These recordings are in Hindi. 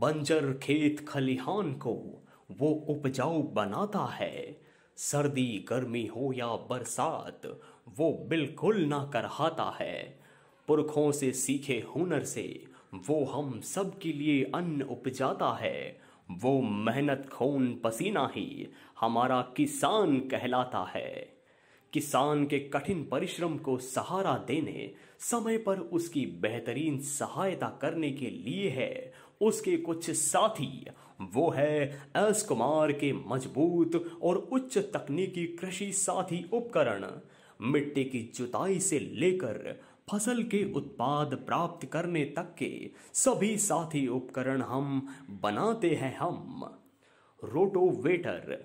बंजर खेत खलिहान को वो उपजाऊ बनाता है सर्दी गर्मी हो या बरसात वो बिल्कुल ना करहाता है पुरखों से सीखे हुनर से वो हम सब के लिए अन्न उपजाता है वो मेहनत खून पसीना ही हमारा किसान कहलाता है किसान के कठिन परिश्रम को सहारा देने समय पर उसकी बेहतरीन सहायता करने के लिए है उसके कुछ साथी वो है एस कुमार के मजबूत और उच्च तकनीकी कृषि साथी उपकरण मिट्टी की जुताई से लेकर फसल के उत्पाद प्राप्त करने तक के सभी साथी उपकरण हम बनाते हैं हम rotavator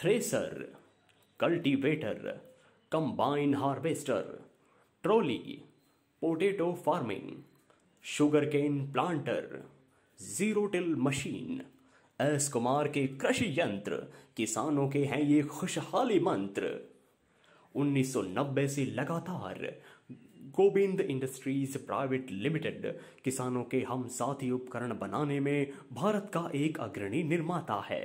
thresher cultivator combine harvester trolley potato farming sugar cane planter zero till machine S Kumar के कृषि यंत्र किसानों के हैं ये खुशहाली मंत्र 1990 से लगातार गोविंद इंडस्ट्रीज प्राइवेट लिमिटेड किसानों के हम साथी उपकरण बनाने में भारत का एक अग्रणी निर्माता है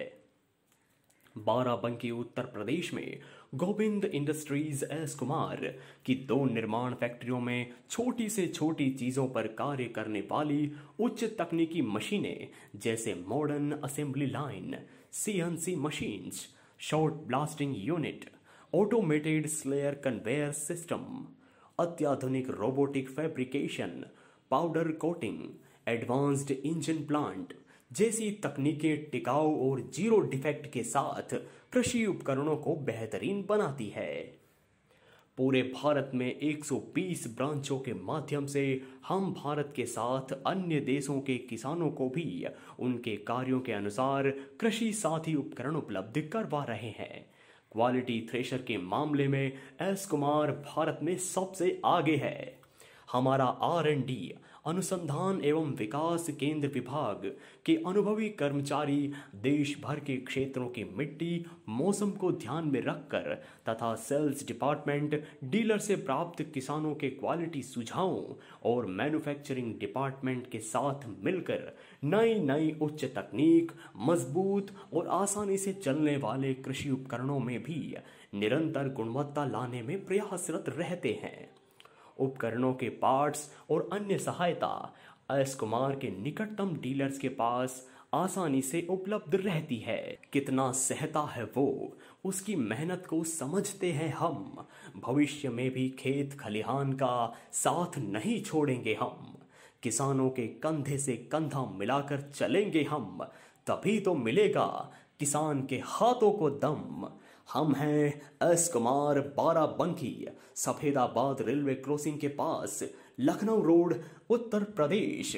बाराबंकी उत्तर प्रदेश में गोविंद इंडस्ट्रीज एस कुमार की दो निर्माण फैक्ट्रियों में छोटी से छोटी चीजों पर कार्य करने वाली उच्च तकनीकी मशीनें जैसे modern assembly line CNC machines shot blasting unit automated slayer conveyor system अत्याधुनिक robotic fabrication powder coating advanced engine plant जैसी तकनीकें टिकाऊ और जीरो डिफेक्ट के साथ कृषि उपकरणों को बेहतरीन बनाती है पूरे भारत में 120 ब्रांचों के माध्यम से हम भारत के साथ अन्य देशों के किसानों को भी उनके कार्यों के अनुसार कृषि साथी उपकरण उपलब्ध करवा रहे हैं क्वालिटी थ्रेशर के मामले में एस कुमार भारत में सबसे आगे है हमारा आर एन डी अनुसंधान एवं विकास केंद्र विभाग के अनुभवी कर्मचारी देश भर के क्षेत्रों की मिट्टी मौसम को ध्यान में रखकर तथा सेल्स डिपार्टमेंट डीलर से प्राप्त किसानों के क्वालिटी सुझावों और मैन्युफैक्चरिंग डिपार्टमेंट के साथ मिलकर नई नई उच्च तकनीक मजबूत और आसानी से चलने वाले कृषि उपकरणों में भी निरंतर गुणवत्ता लाने में प्रयासरत रहते हैं उपकरणों के पार्ट्स और अन्य सहायता एस कुमार के निकटतम डीलर्स के पास आसानी से उपलब्ध रहती है कितना सहता है वो उसकी मेहनत को समझते हैं हम भविष्य में भी खेत खलिहान का साथ नहीं छोड़ेंगे हम किसानों के कंधे से कंधा मिलाकर चलेंगे हम तभी तो मिलेगा किसान के हाथों को दम हम हैं S Kumar Barabanki Safedabad railway crossing के पास लखनऊ रोड उत्तर प्रदेश